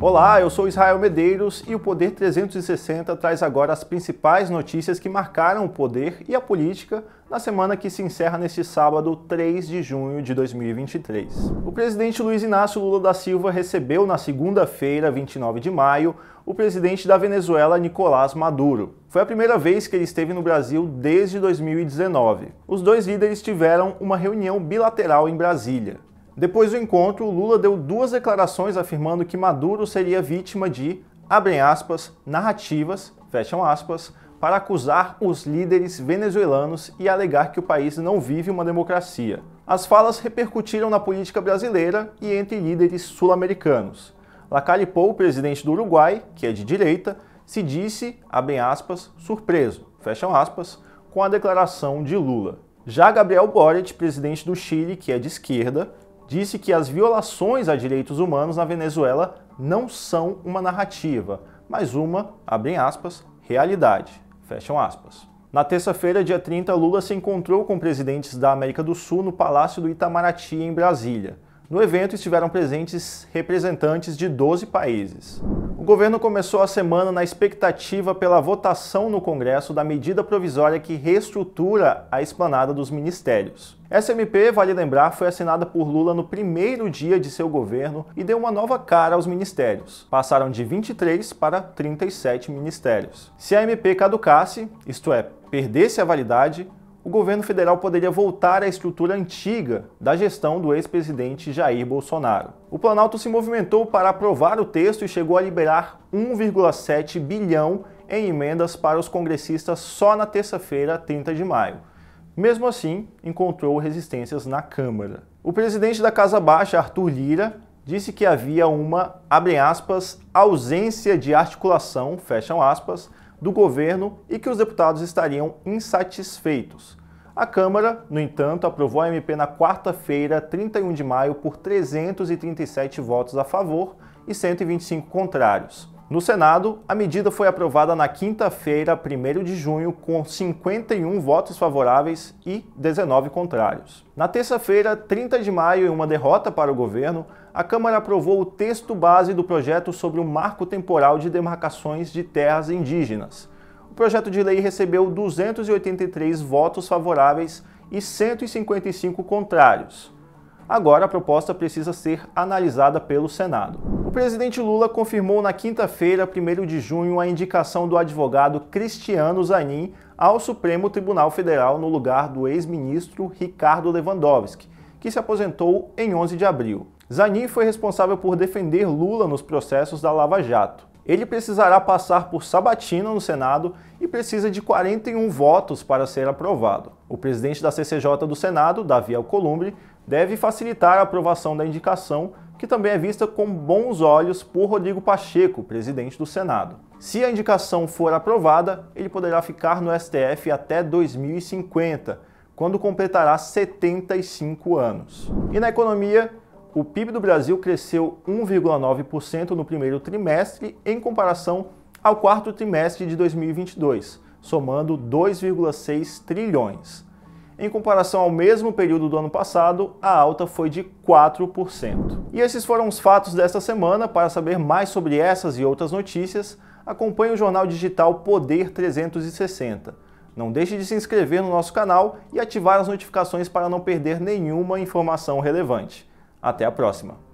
Olá, eu sou Israel Medeiros e o Poder 360 traz agora as principais notícias que marcaram o poder e a política na semana que se encerra neste sábado, 3 de junho de 2023. O presidente Luiz Inácio Lula da Silva recebeu na segunda-feira, 29 de maio, o presidente da Venezuela, Nicolás Maduro. Foi a primeira vez que ele esteve no Brasil desde 2019. Os dois líderes tiveram uma reunião bilateral em Brasília. Depois do encontro, Lula deu duas declarações afirmando que Maduro seria vítima de, abrem aspas, narrativas, fecham aspas, para acusar os líderes venezuelanos e alegar que o país não vive uma democracia. As falas repercutiram na política brasileira e entre líderes sul-americanos. Lacalle Pou, presidente do Uruguai, que é de direita, se disse, abrem aspas, surpreso, fecham aspas, com a declaração de Lula. Já Gabriel Boric, presidente do Chile, que é de esquerda, disse que as violações a direitos humanos na Venezuela não são uma narrativa, mas uma, abrem aspas, realidade. Fecham aspas. Na terça-feira, dia 30, Lula se encontrou com presidentes da América do Sul no Palácio do Itamaraty, em Brasília. No evento estiveram presentes representantes de 12 países. O governo começou a semana na expectativa pela votação no Congresso da medida provisória que reestrutura a esplanada dos ministérios. Essa MP, vale lembrar, foi assinada por Lula no primeiro dia de seu governo e deu uma nova cara aos ministérios. Passaram de 23 para 37 ministérios. Se a MP caducasse, isto é, perdesse a validade, o governo federal poderia voltar à estrutura antiga da gestão do ex-presidente Jair Bolsonaro. O Planalto se movimentou para aprovar o texto e chegou a liberar 1,7 bilhão em emendas para os congressistas só na terça-feira, 30 de maio. Mesmo assim, encontrou resistências na Câmara. O presidente da Casa Baixa, Arthur Lira, disse que havia uma, abre aspas, ausência de articulação, fecham aspas, do governo e que os deputados estariam insatisfeitos. A Câmara, no entanto, aprovou a MP na quarta-feira, 31 de maio, por 337 votos a favor e 125 contrários. No Senado, a medida foi aprovada na quinta-feira, 1 de junho, com 51 votos favoráveis e 19 contrários. Na terça-feira, 30 de maio, em uma derrota para o governo, a Câmara aprovou o texto base do projeto sobre o marco temporal de demarcações de terras indígenas. O projeto de lei recebeu 283 votos favoráveis e 155 contrários. Agora a proposta precisa ser analisada pelo Senado. O presidente Lula confirmou na quinta-feira, 1 de junho, a indicação do advogado Cristiano Zanin ao Supremo Tribunal Federal no lugar do ex-ministro Ricardo Lewandowski, que se aposentou em 11 de abril. Zanin foi responsável por defender Lula nos processos da Lava Jato. Ele precisará passar por sabatina no Senado e precisa de 41 votos para ser aprovado. O presidente da CCJ do Senado, Davi Alcolumbre, deve facilitar a aprovação da indicação que também é vista com bons olhos por Rodrigo Pacheco, presidente do Senado. Se a indicação for aprovada, ele poderá ficar no STF até 2050, quando completará 75 anos. E na economia, o PIB do Brasil cresceu 1,9% no primeiro trimestre em comparação ao quarto trimestre de 2022, somando 2,6 trilhões. Em comparação ao mesmo período do ano passado, a alta foi de 4%. E esses foram os fatos desta semana. Para saber mais sobre essas e outras notícias, acompanhe o jornal digital Poder 360. Não deixe de se inscrever no nosso canal e ativar as notificações para não perder nenhuma informação relevante. Até a próxima!